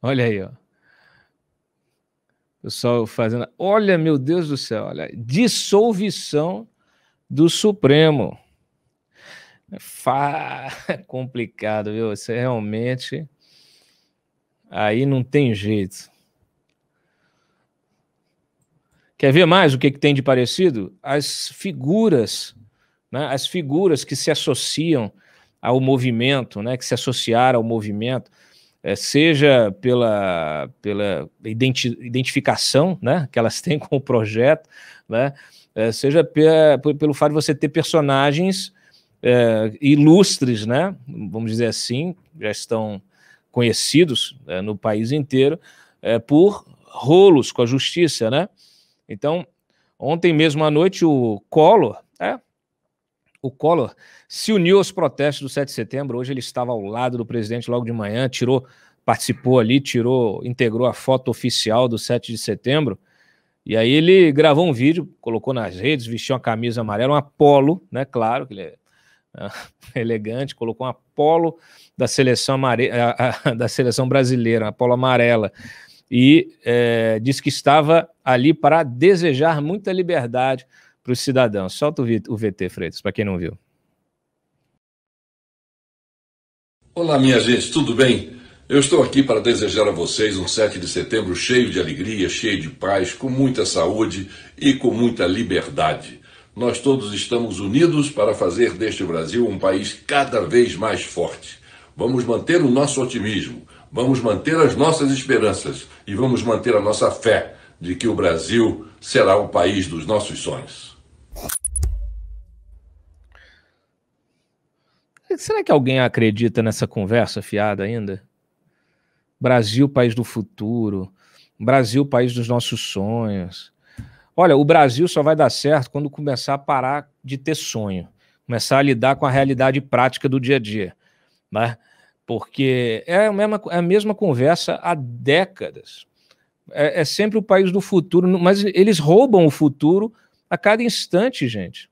Olha aí, ó. Pessoal fazendo. Olha, meu Deus do céu, olha. Dissolução do Supremo. Fá, complicado, viu? Você é realmente. Aí não tem jeito. Quer ver mais o que, que tem de parecido? As figuras, né? as figuras que se associam ao movimento, né? que se associaram ao movimento é, seja pela, pela identi identificação né, que elas têm com o projeto, né, é, seja pelo fato de você ter personagens é, ilustres, né, vamos dizer assim, já estão conhecidos é, no país inteiro, é, por rolos com a justiça. Né? Então, ontem mesmo à noite, o Collor, o Collor se uniu aos protestos do 7 de setembro. Hoje ele estava ao lado do presidente logo de manhã, tirou, participou ali, tirou, integrou a foto oficial do 7 de setembro. E aí ele gravou um vídeo, colocou nas redes, vestiu uma camisa amarela, um apolo, né? Claro que ele é, é elegante, colocou um apolo da seleção amare... da seleção brasileira, um apolo amarela. E é, disse que estava ali para desejar muita liberdade para os cidadãos. Solta o VT, Freitas, para quem não viu. Olá, minha gente, tudo bem? Eu estou aqui para desejar a vocês um 7 de setembro cheio de alegria, cheio de paz, com muita saúde e com muita liberdade. Nós todos estamos unidos para fazer deste Brasil um país cada vez mais forte. Vamos manter o nosso otimismo, vamos manter as nossas esperanças e vamos manter a nossa fé de que o Brasil será o país dos nossos sonhos. Será que alguém acredita nessa conversa fiada ainda? Brasil, país do futuro. Brasil, país dos nossos sonhos. Olha, o Brasil só vai dar certo quando começar a parar de ter sonho, começar a lidar com a realidade prática do dia a dia, né? Porque é a mesma, é a mesma conversa há décadas. É, é sempre o país do futuro, mas eles roubam o futuro a cada instante, gente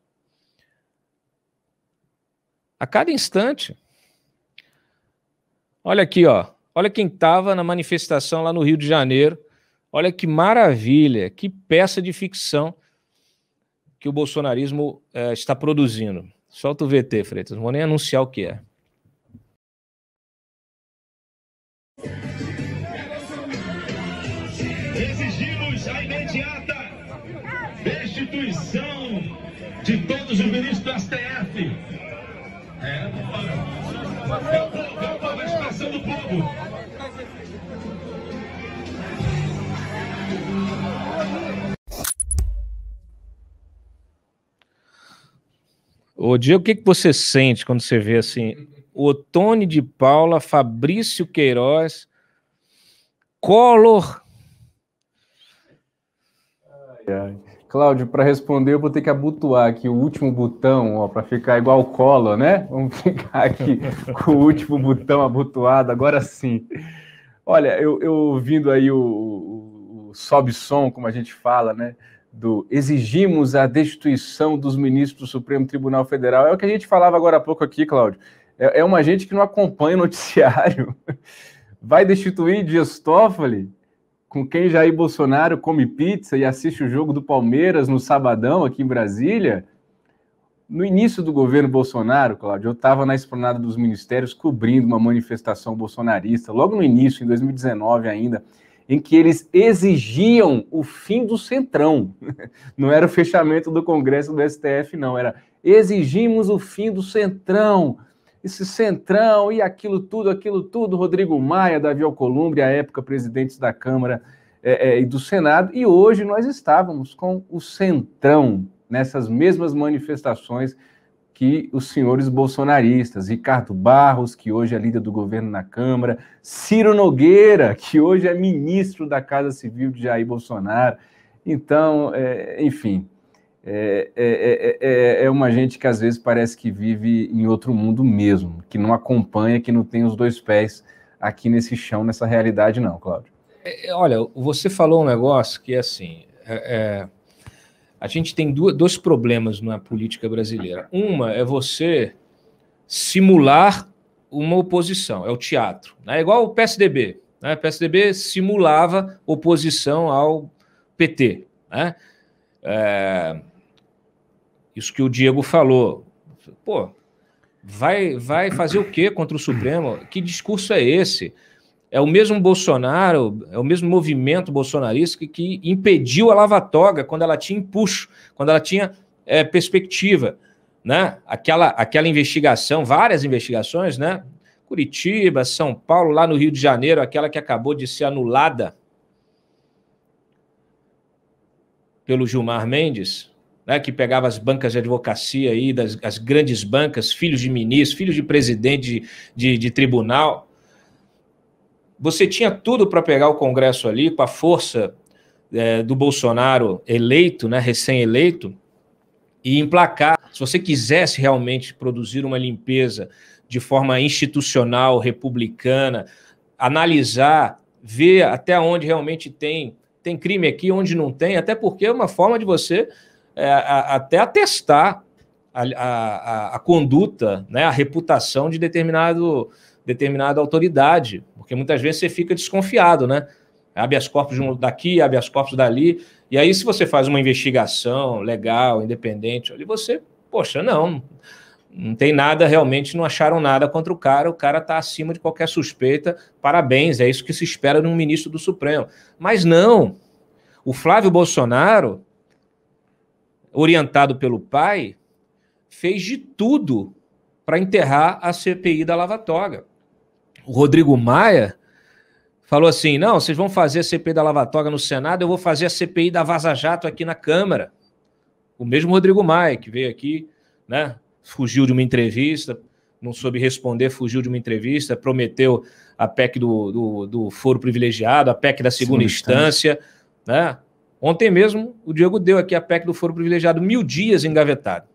a cada instante. Olha aqui, ó. Olha quem estava na manifestação lá no Rio de Janeiro. Olha que maravilha, que peça de ficção que o bolsonarismo é, está produzindo. Solta o VT, Freitas. Não vou nem anunciar o que é. Exigimos a imediata destituição de todos os ministros do STF é o povo, é a do povo. Ô, Diego, o que, que você sente quando você vê assim, Otone de Paula, Fabrício Queiroz, Collor? Ai, ai. Cláudio, para responder, eu vou ter que abotoar aqui o último botão, para ficar igual cola, né? Vamos ficar aqui com o último botão abotoado, agora sim. Olha, eu, eu ouvindo aí o, o, o sobe-som, como a gente fala, né? Do exigimos a destituição dos ministros do Supremo Tribunal Federal. É o que a gente falava agora há pouco aqui, Cláudio. É, é uma gente que não acompanha o noticiário. Vai destituir Dias Toffoli? com quem Jair Bolsonaro come pizza e assiste o jogo do Palmeiras no sabadão aqui em Brasília. No início do governo Bolsonaro, Cláudio, eu estava na esplanada dos ministérios cobrindo uma manifestação bolsonarista, logo no início, em 2019 ainda, em que eles exigiam o fim do Centrão. Não era o fechamento do Congresso do STF, não, era exigimos o fim do Centrão. Esse Centrão e aquilo tudo, aquilo tudo, Rodrigo Maia, Davi Alcolumbre, à época presidentes da Câmara, é, e do Senado, e hoje nós estávamos com o Centrão nessas mesmas manifestações que os senhores bolsonaristas, Ricardo Barros, que hoje é líder do governo na Câmara, Ciro Nogueira, que hoje é ministro da Casa Civil de Jair Bolsonaro. Então, é, enfim, é, é, é, uma gente que às vezes parece que vive em outro mundo mesmo, que não acompanha, que não tem os dois pés aqui nesse chão, nessa realidade, não, Cláudio. É, é, olha, você falou um negócio que é assim. É, é a gente tem duas, dois problemas na política brasileira. Uma é você simular uma oposição, é o teatro. Né? É igual o PSDB. Né? O PSDB simulava oposição ao PT. Né? É... Isso que o Diego falou. Pô, vai, vai fazer o quê contra o Supremo? Que discurso é esse? É o mesmo Bolsonaro, é o mesmo movimento bolsonarista que, que impediu a lava toga quando ela tinha empuxo, quando ela tinha é, perspectiva. Né? Aquela, aquela investigação, várias investigações, né? Curitiba, São Paulo, lá no Rio de Janeiro, aquela que acabou de ser anulada pelo Gilmar Mendes, né, que pegava as bancas de advocacia aí, das as grandes bancas, filhos de ministros, filhos de presidente de, de, de tribunal, você tinha tudo para pegar o Congresso ali com a força é, do Bolsonaro eleito, né, recém-eleito, e emplacar. Se você quisesse realmente produzir uma limpeza de forma institucional, republicana, analisar, ver até onde realmente tem, tem crime aqui, onde não tem, até porque é uma forma de você é, a, até atestar a, a, a, conduta, né, a reputação de determinado determinada autoridade, porque muitas vezes você fica desconfiado, né? as corpos daqui, as corpos dali. E aí, se você faz uma investigação legal, independente, ali você, poxa, não, não tem nada realmente, não acharam nada contra o cara, o cara está acima de qualquer suspeita, parabéns, é isso que se espera de um ministro do Supremo. Mas não, o Flávio Bolsonaro, orientado pelo pai, fez de tudo para enterrar a CPI da Lava Toga o Rodrigo Maia falou assim: não, vocês vão fazer a CPI da Lavatoga no Senado, eu vou fazer a CPI da Vaza Jato aqui na Câmara. O mesmo Rodrigo Maia, que veio aqui, né? Fugiu de uma entrevista, não soube responder, fugiu de uma entrevista, prometeu a PEC do, do, do foro privilegiado, a PEC da segunda, Sim, instância, né? Ontem mesmo, o Diego deu aqui a PEC do foro privilegiado, mil dias engavetado.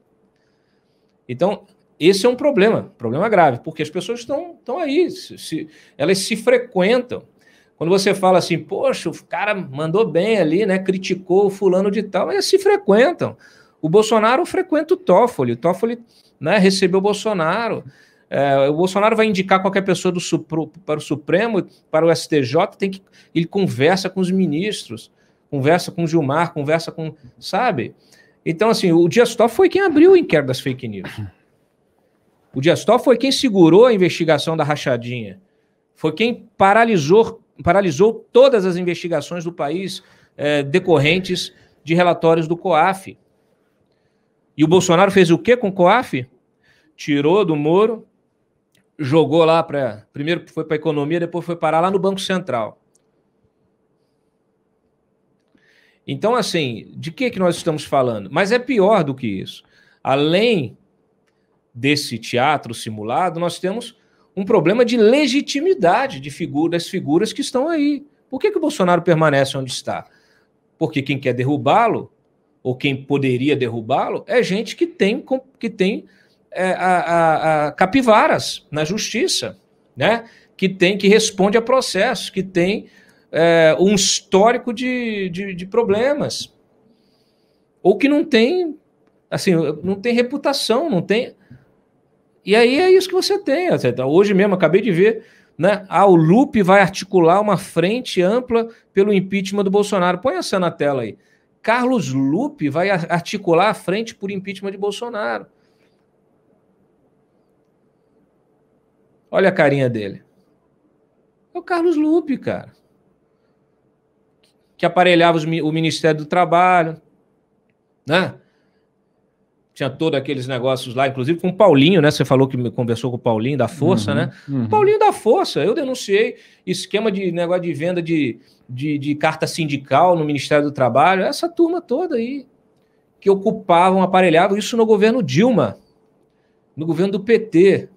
Então, esse é um problema, problema grave, porque as pessoas estão aí, se, elas se frequentam. Quando você fala assim, poxa, o cara mandou bem ali, né? Criticou o fulano de tal, elas se frequentam. O Bolsonaro frequenta o Toffoli, o Toffoli né, recebeu o Bolsonaro. É, o Bolsonaro vai indicar qualquer pessoa do, para o Supremo, para o STJ, tem que ele conversa com os ministros, conversa com o Gilmar, conversa com, sabe? Então assim, o Dias Toffoli foi quem abriu o inquérito das fake news. O Dias Toffoli foi quem segurou a investigação da rachadinha. Foi quem paralisou, paralisou todas as investigações do país é, decorrentes de relatórios do COAF. E o Bolsonaro fez o que com o COAF? Tirou do Moro, jogou lá para. Primeiro foi para a economia, depois foi parar lá no Banco Central. Então, assim, de que, que nós estamos falando? Mas é pior do que isso. Além desse teatro simulado, nós temos um problema de legitimidade de figuras, das figuras que estão aí. Por que, que o Bolsonaro permanece onde está? Porque quem quer derrubá-lo, ou quem poderia derrubá-lo, é gente que tem, que tem é, a, a, a capivaras na justiça, né? que tem, que responde a processos, que tem é, um histórico de, de, de problemas. Ou que não tem, assim, não tem reputação, não tem e aí é isso que você tem. Então, hoje mesmo, acabei de ver, né? Ah, o Lupe vai articular uma frente ampla pelo impeachment do Bolsonaro. Põe essa na tela aí. Carlos Lupe vai articular a frente por impeachment de Bolsonaro. Olha a carinha dele. É o Carlos Lupe, cara. Que aparelhava o Ministério do Trabalho, né? tinha todos aqueles negócios lá, inclusive com o Paulinho, né? Você falou que conversou com o Paulinho da Força, uhum, né? Uhum. Paulinho da Força, eu denunciei esquema de negócio de venda de, de, de, carta sindical no Ministério do Trabalho, essa turma toda aí que ocupavam, aparelhavam isso no governo Dilma, no governo do PT.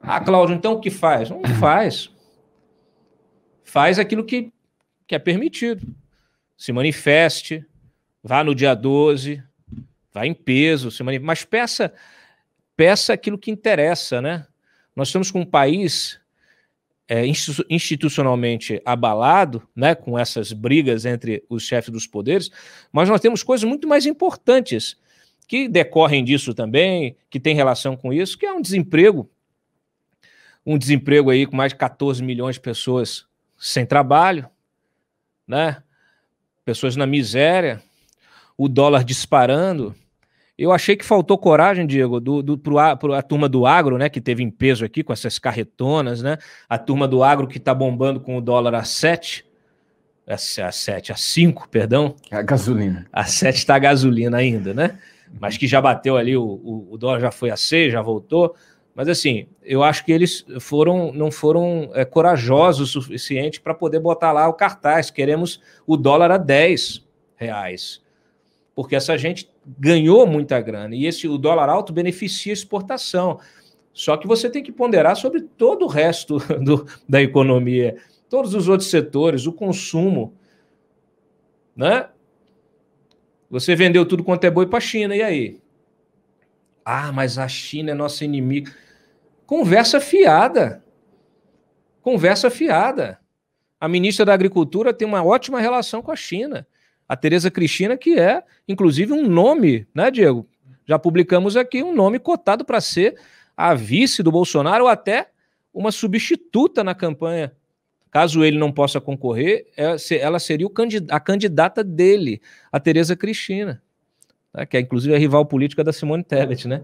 Ah, Cláudio, então o que faz? Não faz. Faz aquilo que, que é permitido. Se manifeste, Vá no dia 12, vá em peso, se mas peça, peça aquilo que interessa, né? Nós estamos com um país é, institucionalmente abalado, né, com essas brigas entre os chefes dos poderes, mas nós temos coisas muito mais importantes que decorrem disso também, que tem relação com isso, que é um desemprego, um desemprego aí com mais de 14 milhões de pessoas sem trabalho, né? Pessoas na miséria, o dólar disparando. Eu achei que faltou coragem, Diego, do, do, pro, a, pro a turma do agro, né, que teve em peso aqui com essas carretonas, né? A turma do agro que está bombando com o dólar a 7, a, a 7, a 5, perdão. É a gasolina. A 7 está a gasolina ainda, né? Mas que já bateu ali, o, o, o dólar já foi a 6, já voltou. Mas assim, eu acho que eles foram não foram é, corajosos o suficiente para poder botar lá o cartaz. Queremos o dólar a 10 reais porque essa gente ganhou muita grana e esse o dólar alto beneficia a exportação. Só que você tem que ponderar sobre todo o resto do, da economia, todos os outros setores, o consumo, né? Você vendeu tudo quanto é boi para a China, e aí? Ah, mas a China é nossa inimiga. Conversa fiada. Conversa fiada. A ministra da Agricultura tem uma ótima relação com a China a Tereza Cristina, que é, inclusive, um nome, né, Diego? Já publicamos aqui um nome cotado para ser a vice do Bolsonaro ou até uma substituta na campanha. Caso ele não possa concorrer, é, ela seria a candidata dele, a Tereza Cristina, né, que é inclusive a rival política da Simone Tebet, né?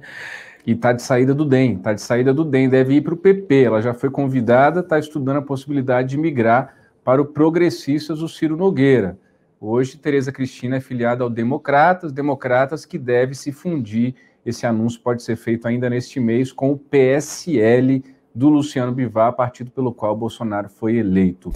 E está de saída do DEM, está de saída do DEM, deve ir para o PP. Ela já foi convidada, está estudando a possibilidade de migrar para o Progressistas, o Ciro Nogueira. Hoje, Tereza Cristina é filiada ao Democratas, Democratas que deve se fundir. Esse anúncio pode ser feito ainda neste mês com o PSL do Luciano Bivar, partido pelo qual Bolsonaro foi eleito.